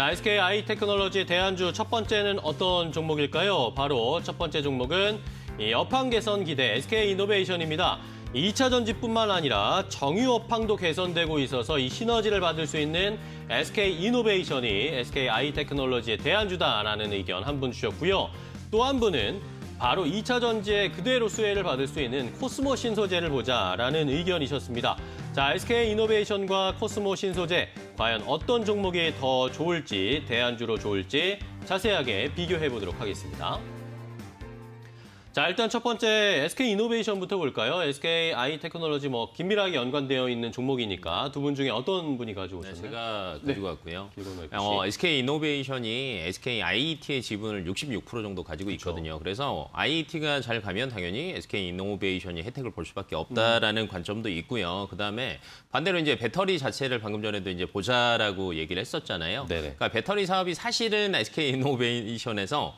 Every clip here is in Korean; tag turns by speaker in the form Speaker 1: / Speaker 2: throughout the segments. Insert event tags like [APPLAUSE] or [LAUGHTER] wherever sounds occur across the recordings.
Speaker 1: 자, SK i 테크놀로지 대안주첫 번째는 어떤 종목일까요? 바로 첫 번째 종목은 업황 개선 기대 SK 이노베이션입니다. 2차 전지뿐만 아니라 정유 업황도 개선되고 있어서 이 시너지를 받을 수 있는 SK 이노베이션이 SK i 테크놀로지의 대안주다라는 의견 한 분 주셨고요. 또 한 분은 바로 2차 전지의 그대로 수혜를 받을 수 있는 코스모 신소재를 보자라는 의견이셨습니다. 자, SK 이노베이션과 코스모 신소재 과연 어떤 종목이 더 좋을지 대안주로 좋을지 자세하게 비교해 보도록 하겠습니다. 자, 일단 첫 번째 SK 이노베이션부터 볼까요? SK 아이 테크놀로지 뭐 긴밀하게 연관되어 있는 종목이니까 두 분 중에 어떤 분이 가지고 오셨나요? 네,
Speaker 2: 제가 네. 가지고 왔고요. 어, SK 이노베이션이 SK IET의 지분을 66% 정도 가지고 있거든요. 그렇죠. 그래서 IET가 잘 가면 당연히 SK 이노베이션이 혜택을 볼 수밖에 없다라는 음. 관점도 있고요. 그다음에 반대로 이제 배터리 자체를 방금 전에도 이제 보자라고 얘기를 했었잖아요. 네네. 그러니까 배터리 사업이 사실은 SK 이노베이션에서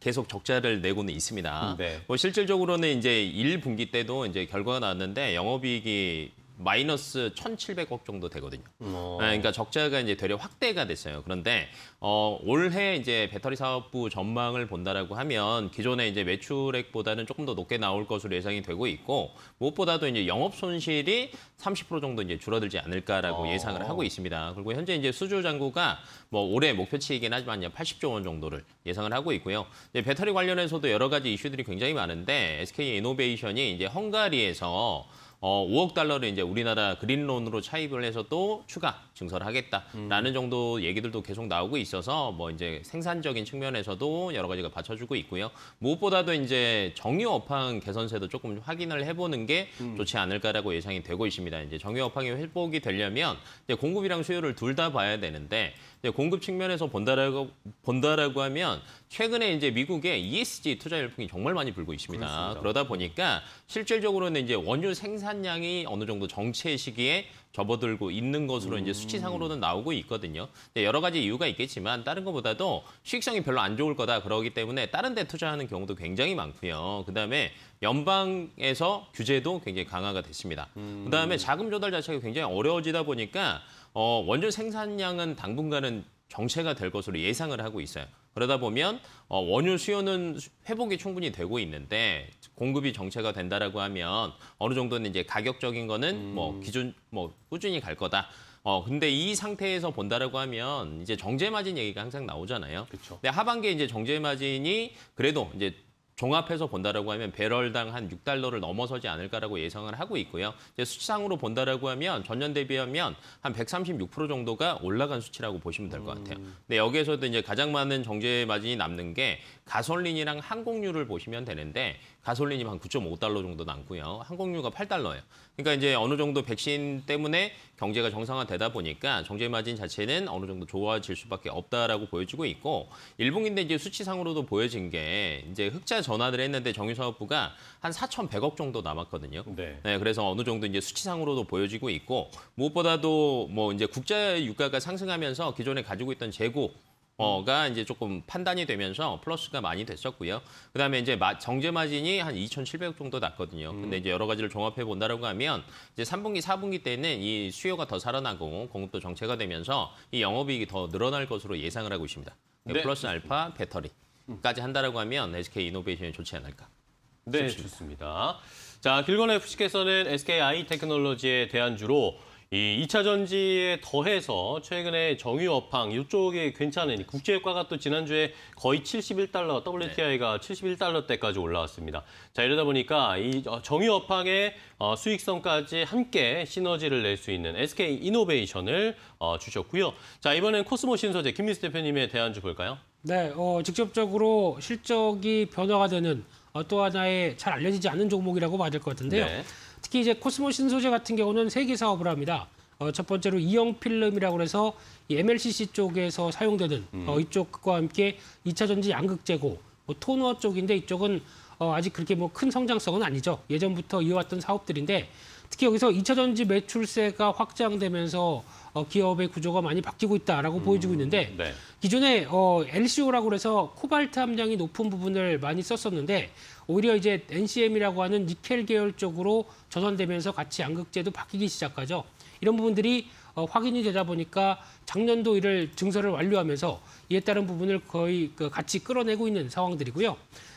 Speaker 2: 계속 적자를 내고는 있습니다. 네. 뭐 실질적으로는 이제 1분기 때도 이제 결과가 나왔는데 영업이익이 마이너스 1,700억 정도 되거든요. 음, 어. 네, 그러니까 적자가 이제 되려 확대가 됐어요. 그런데 어, 올해 이제 배터리 사업부 전망을 본다라고 하면 기존의 이제 매출액보다는 조금 더 높게 나올 것으로 예상이 되고 있고 무엇보다도 이제 영업 손실이 30% 정도 이제 줄어들지 않을까라고 어. 예상을 하고 있습니다. 그리고 현재 이제 수주 장구가뭐 올해 목표치이긴 하지만 80조 원 정도를 예상을 하고 있고요. 이제 배터리 관련해서도 여러 가지 이슈들이 굉장히 많은데 SK 이노베이션이 이제 헝가리에서 어, 5억 달러를 이제 우리나라 그린론으로 차입을 해서 또 추가 증설을 하겠다라는 음. 정도 얘기들도 계속 나오고 있어서 뭐 이제 생산적인 측면에서도 여러 가지가 받쳐주고 있고요. 무엇보다도 이제 정유 업황 개선세도 조금 확인을 해보는 게 음. 좋지 않을까라고 예상이 되고 있습니다. 이제 정유 업황이 회복이 되려면 공급이랑 수요를 둘 다 봐야 되는데 공급 측면에서 본다라고 본다라고 하면 최근에 이제 미국의 ESG 투자 열풍이 정말 많이 불고 있습니다. 그렇습니다. 그러다 보니까 실질적으로는 이제 원유 생산량이 어느 정도 정체 시기에 접어들고 있는 것으로 음. 이제 수치상으로는 나오고 있거든요. 근 여러 가지 이유가 있겠지만 다른 것보다도 수익성이 별로 안 좋을 거다 그러기 때문에 다른 데 투자하는 경우도 굉장히 많고요. 그다음에 연방에서 규제도 굉장히 강화가 됐습니다. 음. 그다음에 자금 조달 자체가 굉장히 어려워지다 보니까 어, 원유 생산량은 당분간은 정체가 될 것으로 예상을 하고 있어요. 그러다 보면 어, 원유 수요는 회복이 충분히 되고 있는데 공급이 정체가 된다라고 하면 어느 정도는 이제 가격적인 거는 음. 뭐 기준 뭐 꾸준히 갈 거다. 어 근데 이 상태에서 본다라고 하면 이제 정제 마진 얘기가 항상 나오잖아요. 그쵸. 근데 하반기에 이제 정제 마진이 그래도 이제 종합해서 본다라고 하면 배럴당 한 6달러를 넘어서지 않을까라고 예상을 하고 있고요. 수치상으로 본다라고 하면 전년 대비하면 한 136% 정도가 올라간 수치라고 보시면 될 것 같아요. 음. 근데 여기에서도 이제 가장 많은 정제 마진이 남는 게 가솔린이랑 항공유를 보시면 되는데 가솔린이 한 9.5달러 정도 남고요. 항공유가 8달러예요. 그러니까 이제 어느 정도 백신 때문에 경제가 정상화되다 보니까 경제 마진 자체는 어느 정도 좋아질 수밖에 없다라고 보여지고 있고 일본인데 이제 수치상으로도 보여진 게 이제 흑자 전환을 했는데 정유사업부가 한 4,100억 정도 남았거든요. 네. 네. 그래서 어느 정도 이제 수치상으로도 보여지고 있고 무엇보다도 뭐 이제 국제 유가가 상승하면서 기존에 가지고 있던 재고 어가 이제 조금 판단이 되면서 플러스가 많이 됐었고요. 그다음에 이제 정제 마진이 한 2 7 0 0 정도 났거든요. 근데 음. 이제 여러 가지를 종합해 본다라고 하면 이제 3분기, 4분기 때는 이 수요가 더 살아나고 공급도 정체가 되면서 이 영업이익이 더 늘어날 것으로 예상을 하고 있습니다. 그러니까 네. 플러스 알파 배터리까지 한다라고 하면 SK 이노베이션이 좋지 않을까? 네, 싶습니다. 좋습니다. 자, 길건 FC께서는
Speaker 1: SK i 테크놀로지에대한주로 이 2차 전지에 더해서 최근에 정유 업황 이쪽에 괜찮은 국제효과가또 지난주에 거의 71달러 WTI가 네. 71달러대까지 올라왔습니다. 자 이러다 보니까 이 어, 정유 업황의 어, 수익성까지 함께 시너지를 낼 수 있는 SK 이노베이션을 어, 주셨고요. 자 이번엔 코스모 신소재 김민수 대표님에 대한 주 볼까요?
Speaker 3: 네, 어, 직접적으로 실적이 변화가 되는 어, 또 하나의 잘 알려지지 않은 종목이라고 봐야 될 것 같은데요. 네. 특히 이제 코스모 신소재 같은 경우는 세개 사업을 합니다. 어, 첫 번째로 이형 필름이라고 해서 이 MLCC 쪽에서 사용되는 음. 어, 이쪽과 함께 2차 전지 양극 재고뭐 토너 쪽인데 이쪽은 어, 아직 그렇게 뭐 큰 성장성은 아니죠. 예전부터 이어왔던 사업들인데 특히 여기서 2차 전지 매출세가 확장되면서 어, 기업의 구조가 많이 바뀌고 있다라고 음, 보여지고 있는데 네. 기존에 어, LCO라고 해서 코발트 함량이 높은 부분을 많이 썼었는데 오히려 이제 NCM이라고 하는 니켈 계열 쪽으로 전환되면서 같이 양극재도 바뀌기 시작하죠. 이런 부분들이 어, 확인이 되다 보니까 작년도 이를 증설을 완료하면서 이에 따른 부분을 거의 그 같이 끌어내고 있는 상황들이고요.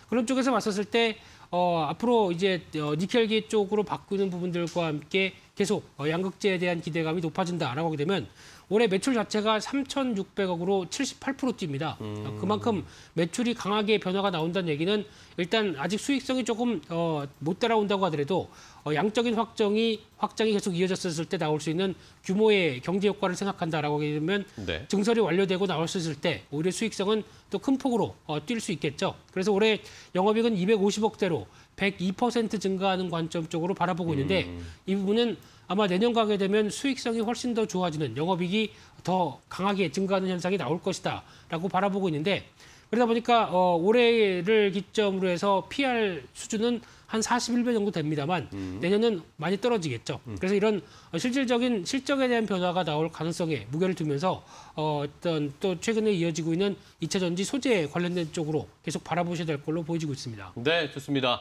Speaker 3: 그런 쪽에서 봤었을 때 어, 앞으로 이제 어, 니켈계 쪽으로 바꾸는 부분들과 함께 계속 어, 양극재에 대한 기대감이 높아진다라고 하게 되면 올해 매출 자체가 3,600억으로 78% 뜁니다. 음. 그만큼 매출이 강하게 변화가 나온다는 얘기는 일단 아직 수익성이 조금 어, 못 따라온다고 하더라도 어, 양적인 확정이 확장이 계속 이어졌을 때 나올 수 있는 규모의 경제 효과를 생각한다라고 하면 네. 증설이 완료되고 나올 수 있을 때 오히려 수익성은 또 큰 폭으로 어, 뛸 수 있겠죠. 그래서 올해 영업이익은 250억대로 102% 증가하는 관점 쪽으로 바라보고 있는데 음. 이 부분은 아마 내년 가게 되면 수익성이 훨씬 더 좋아지는 영업이익이 더 강하게 증가하는 현상이 나올 것이다라고 바라보고 있는데 그러다 보니까 어, 올해를 기점으로 해서 PR 수준은 한 41배 정도 됩니다만 음. 내년은 많이 떨어지겠죠. 음. 그래서 이런 실질적인 실적에 대한 변화가 나올 가능성에 무게를 두면서 어, 어떤 또 최근에 이어지고 있는 이차 전지 소재 관련된 쪽으로 계속 바라보셔야 될 걸로 보이지고 있습니다.
Speaker 1: 네, 좋습니다.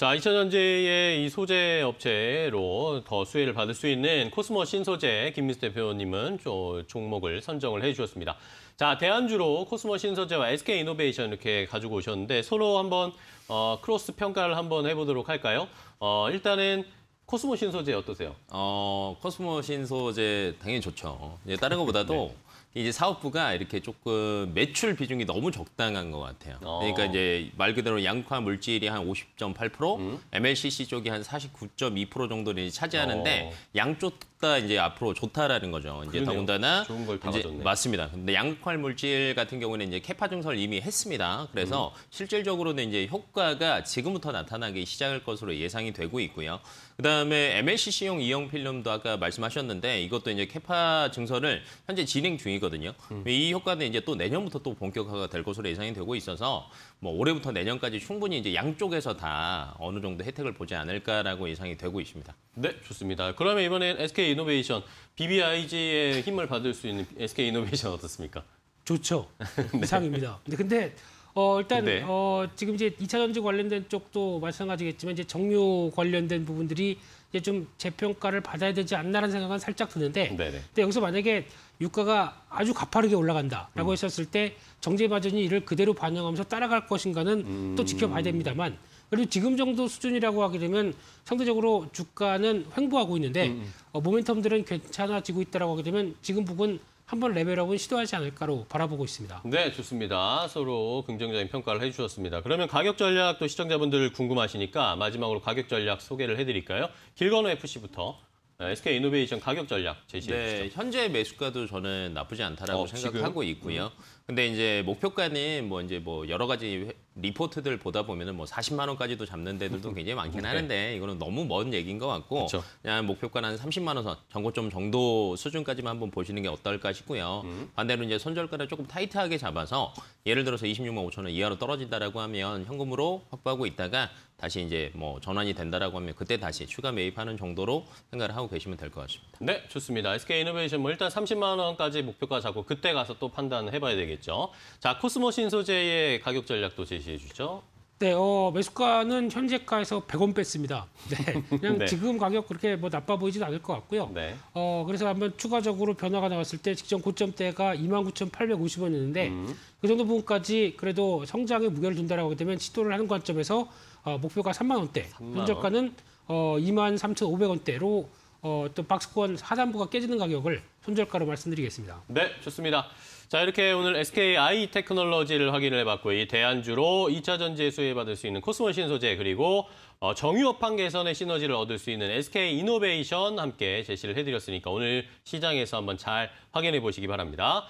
Speaker 1: 자, 2000년제의 이 소재 업체로 더 수혜를 받을 수 있는 코스모 신소재 김민수 대표님은 종목을 선정을 해주셨습니다. 자, 대안주로 코스모 신소재와 SK 이노베이션 이렇게 가지고 오셨는데 서로 한번 어, 크로스 평가를 한번 해보도록 할까요? 어, 일단은 코스모 신소재 어떠세요?
Speaker 2: 어, 코스모 신소재 당연히 좋죠. 예, 다른 것보다도 네. 이제 사업부가 이렇게 조금 매출 비중이 너무 적당한 것 같아요. 어. 그러니까 이제 말 그대로 양파 물질이 한 50.8%, 음? MLCC 쪽이 한 49.2% 정도를 차지하는데 어. 양쪽 다 이제 앞으로 좋다라는 거죠. 이제 그러네요. 더군다나 좋은 걸 이제 맞습니다. 근데 양파 물질 같은 경우는 이제 케파 증설 이미 했습니다. 그래서 음. 실질적으로는 이제 효과가 지금부터 나타나기 시작할 것으로 예상이 되고 있고요. 그다음에 MLCC용 이형 필름도 아까 말씀하셨는데 이것도 이제 케파 증설을 현재 진행 중이고 중이거든요. 음. 이 효과는 이제 또 내년부터 또 본격화가 될 것으로 예상이 되고 있어서 뭐 올해부터 내년까지 충분히 이제 양쪽에서 다 어느 정도 혜택을 보지 않을까라고 예상이 되고 있습니다. 네, 좋습니다. 그러면 이번엔 SK 이노베이션 BBIG의 힘을 받을 수 있는
Speaker 1: SK 이노베이션 어떻습니까?
Speaker 3: 좋죠. [LAUGHS] 네. 이상입니다. 근데, 근데 어, 일단 네. 어, 지금 이제 2차 전지 관련된 쪽도 마찬가지겠지만 이제 정유 관련된 부분들이 이제 좀 재평가를 받아야 되지 않나라는 생각은 살짝 드는데 네네. 네. 근데 여기서 만약에 유가가 아주 가파르게 올라간다라고 음. 했었을 때 정제 마전이 이를 그대로 반영하면서 따라갈 것인가는 음. 또 지켜봐야 음. 됩니다만 그리고 지금 정도 수준이라고 하게 되면 상대적으로 주가는 횡보하고 있는데 음. 음. 어, 모멘텀들은 괜찮아지고 있다라고 하게 되면 지금 부분 한번 레벨업은 시도하지 않을까로 바라보고 있습니다.
Speaker 1: 네, 좋습니다. 서로 긍정적인 평가를 해주셨습니다. 그러면 가격 전략도 시청자분들 궁금하시니까 마지막으로 가격 전략 소개를 해드릴까요?
Speaker 2: 길건호 FC부터 네, SK 이노베이션 가격 전략 제시해 네, 주시죠. 현재 매수가도 저는 나쁘지 않다라고 어, 생각하고 지금? 있고요. 근데 이제 목표가는 뭐 이제 뭐 여러 가지 리포트들 보다 보면은 뭐 40만 원까지도 잡는 데들도 음, 음. 굉장히 많긴 네. 하는데 이거는 너무 먼 얘기인 것 같고 그쵸. 그냥 목표가는 30만 원 선, 정고점 정도 수준까지만 한번 보시는 게 어떨까 싶고요. 음. 반대로 이제 손절가를 조금 타이트하게 잡아서 예를 들어서 26만 5천 원 이하로 떨어진다라고 하면 현금으로 확보하고 있다가 다시 이제 뭐 전환이 된다라고 하면 그때 다시 추가 매입하는 정도로 생각을 하고 계시면 될 것 같습니다.
Speaker 1: 네, 좋습니다. SK 이노베이션 뭐 일단 30만 원까지 목표가 잡고 그때 가서 또 판단해 봐야 되겠죠. 자, 코스모 신소재의 가격 전략도 제시 공시해
Speaker 3: 주죠. 시 네, 어, 매수가는 현재가에서 100원 뺐습니다. 네, 그냥 [LAUGHS] 네. 지금 가격 그렇게 뭐 나빠 보이진 않을 것 같고요. 네. 어, 그래서 한번 추가적으로 변화가 나왔을 때 직전 고점대가 29,850원이었는데 음. 그 정도 부분까지 그래도 성장에 무게를 둔다라고 하게 되면 시도를 하는 관점에서 어, 목표가 3만 원대, 3만 현저가는 어, 23,500원대로 어, 떤 박스권 하단부가 깨지는 가격을 손절가로 말씀드리겠습니다.
Speaker 1: 네, 좋습니다. 자, 이렇게 오늘 SKI 테크놀로지를 확인을 해봤고 이 대안주로 2차 전지에 수혜받을 수 있는 코스모 신소재 그리고 어, 정유업판 개선의 시너지를 얻을 수 있는 SK 이노베이션 함께 제시를 해드렸으니까 오늘 시장에서 한번 잘 확인해 보시기 바랍니다.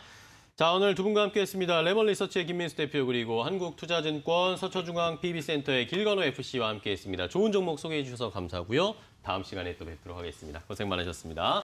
Speaker 1: 자, 오늘 두 분과 함께했습니다. 레몬 리서치의 김민수 대표 그리고 한국투자증권 서초중앙 PB센터의 길건호 FC와 함께했습니다. 좋은 종목 소개해 주셔서 감사하고요. 다음 시간에 또 뵙도록 하겠습니다. 고생 많으셨습니다.